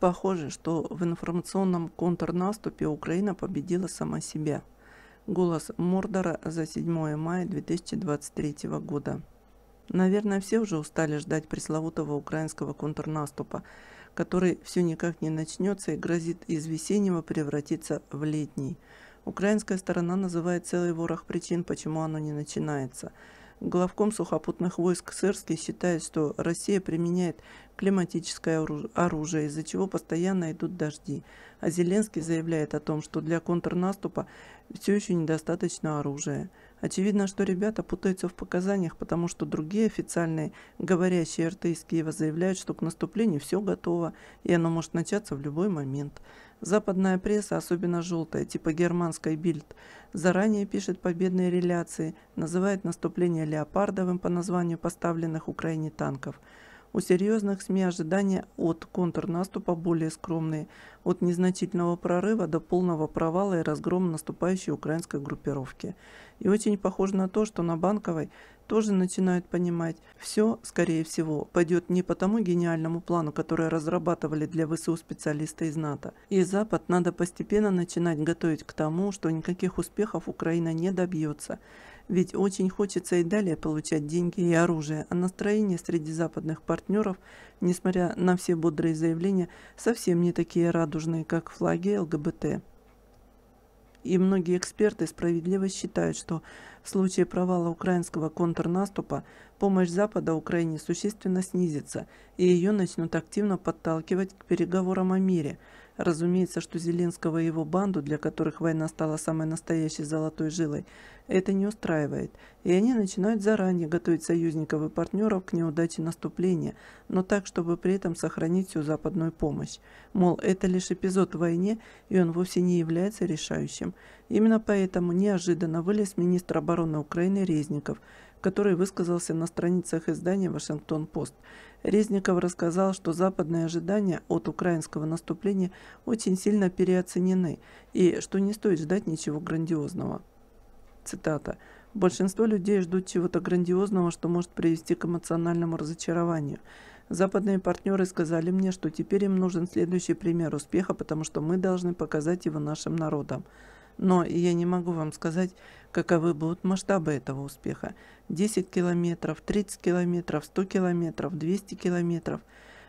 Похоже, что в информационном контрнаступе Украина победила сама себя. Голос Мордора за 7 мая 2023 года. Наверное, все уже устали ждать пресловутого украинского контрнаступа, который все никак не начнется и грозит из весеннего превратиться в летний. Украинская сторона называет целый ворох причин, почему оно не начинается – Главком сухопутных войск Сырский считает, что Россия применяет климатическое оружие, из-за чего постоянно идут дожди. А Зеленский заявляет о том, что для контрнаступа все еще недостаточно оружия. Очевидно, что ребята путаются в показаниях, потому что другие официальные, говорящие РТ из Киева, заявляют, что к наступлению все готово, и оно может начаться в любой момент. Западная пресса, особенно желтая, типа германской «Бильд», заранее пишет победные реляции, называет наступление «Леопардовым» по названию поставленных Украине танков – у серьезных СМИ ожидания от контрнаступа более скромные, от незначительного прорыва до полного провала и разгрома наступающей украинской группировки. И очень похоже на то, что на Банковой тоже начинают понимать, все, скорее всего, пойдет не по тому гениальному плану, который разрабатывали для ВСУ специалисты из НАТО. И Запад надо постепенно начинать готовить к тому, что никаких успехов Украина не добьется. Ведь очень хочется и далее получать деньги и оружие, а настроение среди западных партнеров, несмотря на все бодрые заявления, совсем не такие радужные, как флаги ЛГБТ. И многие эксперты справедливо считают, что в случае провала украинского контрнаступа помощь Запада Украине существенно снизится, и ее начнут активно подталкивать к переговорам о мире – Разумеется, что Зеленского и его банду, для которых война стала самой настоящей золотой жилой, это не устраивает, и они начинают заранее готовить союзников и партнеров к неудаче наступления, но так, чтобы при этом сохранить всю западную помощь. Мол, это лишь эпизод в войне, и он вовсе не является решающим. Именно поэтому неожиданно вылез министр обороны Украины Резников – который высказался на страницах издания «Вашингтон-Пост». Резников рассказал, что западные ожидания от украинского наступления очень сильно переоценены и что не стоит ждать ничего грандиозного. Цитата. «Большинство людей ждут чего-то грандиозного, что может привести к эмоциональному разочарованию. Западные партнеры сказали мне, что теперь им нужен следующий пример успеха, потому что мы должны показать его нашим народам. Но я не могу вам сказать, каковы будут масштабы этого успеха. 10 километров, 30 километров, 100 километров, 200 километров.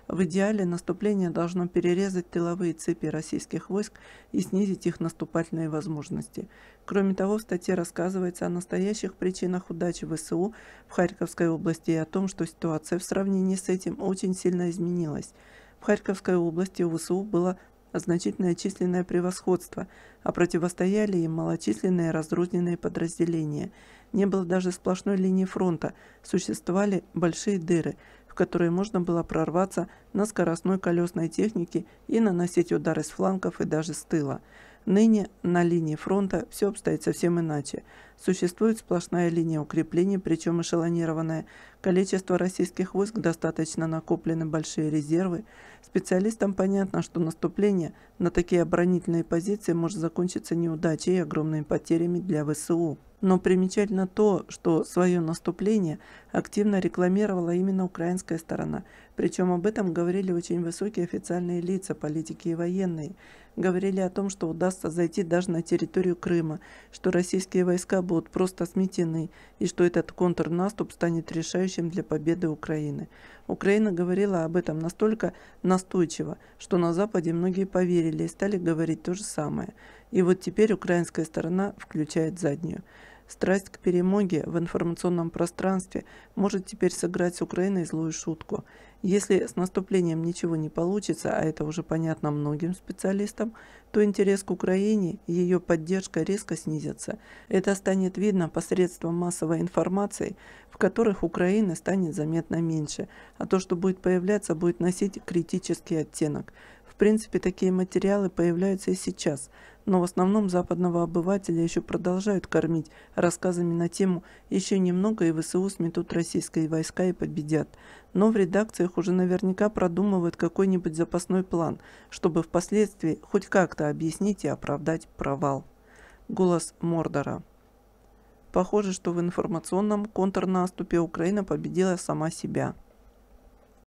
В идеале наступление должно перерезать тыловые цепи российских войск и снизить их наступательные возможности. Кроме того, в статье рассказывается о настоящих причинах удачи ВСУ в Харьковской области и о том, что ситуация в сравнении с этим очень сильно изменилась. В Харьковской области у ВСУ было а значительное численное превосходство, а противостояли им малочисленные разрозненные подразделения. Не было даже сплошной линии фронта, существовали большие дыры, в которые можно было прорваться на скоростной колесной технике и наносить удары с фланков и даже с тыла. Ныне на линии фронта все обстоит совсем иначе. Существует сплошная линия укреплений, причем эшелонированная. Количество российских войск достаточно накоплены большие резервы. Специалистам понятно, что наступление на такие оборонительные позиции может закончиться неудачей и огромными потерями для ВСУ. Но примечательно то, что свое наступление активно рекламировала именно украинская сторона. Причем об этом говорили очень высокие официальные лица, политики и военные. Говорили о том, что удастся зайти даже на территорию Крыма, что российские войска будут будут просто сметены, и что этот контрнаступ станет решающим для победы Украины. Украина говорила об этом настолько настойчиво, что на Западе многие поверили и стали говорить то же самое. И вот теперь украинская сторона включает заднюю. Страсть к перемоге в информационном пространстве может теперь сыграть с Украиной злую шутку. Если с наступлением ничего не получится, а это уже понятно многим специалистам, то интерес к Украине и ее поддержка резко снизятся. Это станет видно посредством массовой информации, в которых Украина станет заметно меньше, а то, что будет появляться, будет носить критический оттенок принципе, такие материалы появляются и сейчас, но в основном западного обывателя еще продолжают кормить рассказами на тему «Еще немного и ВСУ сметут российские войска и победят». Но в редакциях уже наверняка продумывают какой-нибудь запасной план, чтобы впоследствии хоть как-то объяснить и оправдать провал. Голос Мордора. Похоже, что в информационном контрнаступе Украина победила сама себя.